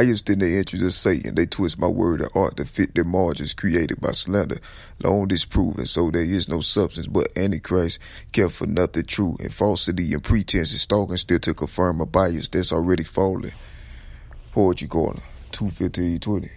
highest in the interest of Satan. They twist my word of art to fit their margins created by slander, long disproven, so there is no substance but Antichrist, kept for nothing true, and falsity and pretense is stalking still to confirm a bias that's already falling. Poetry Corner, 20.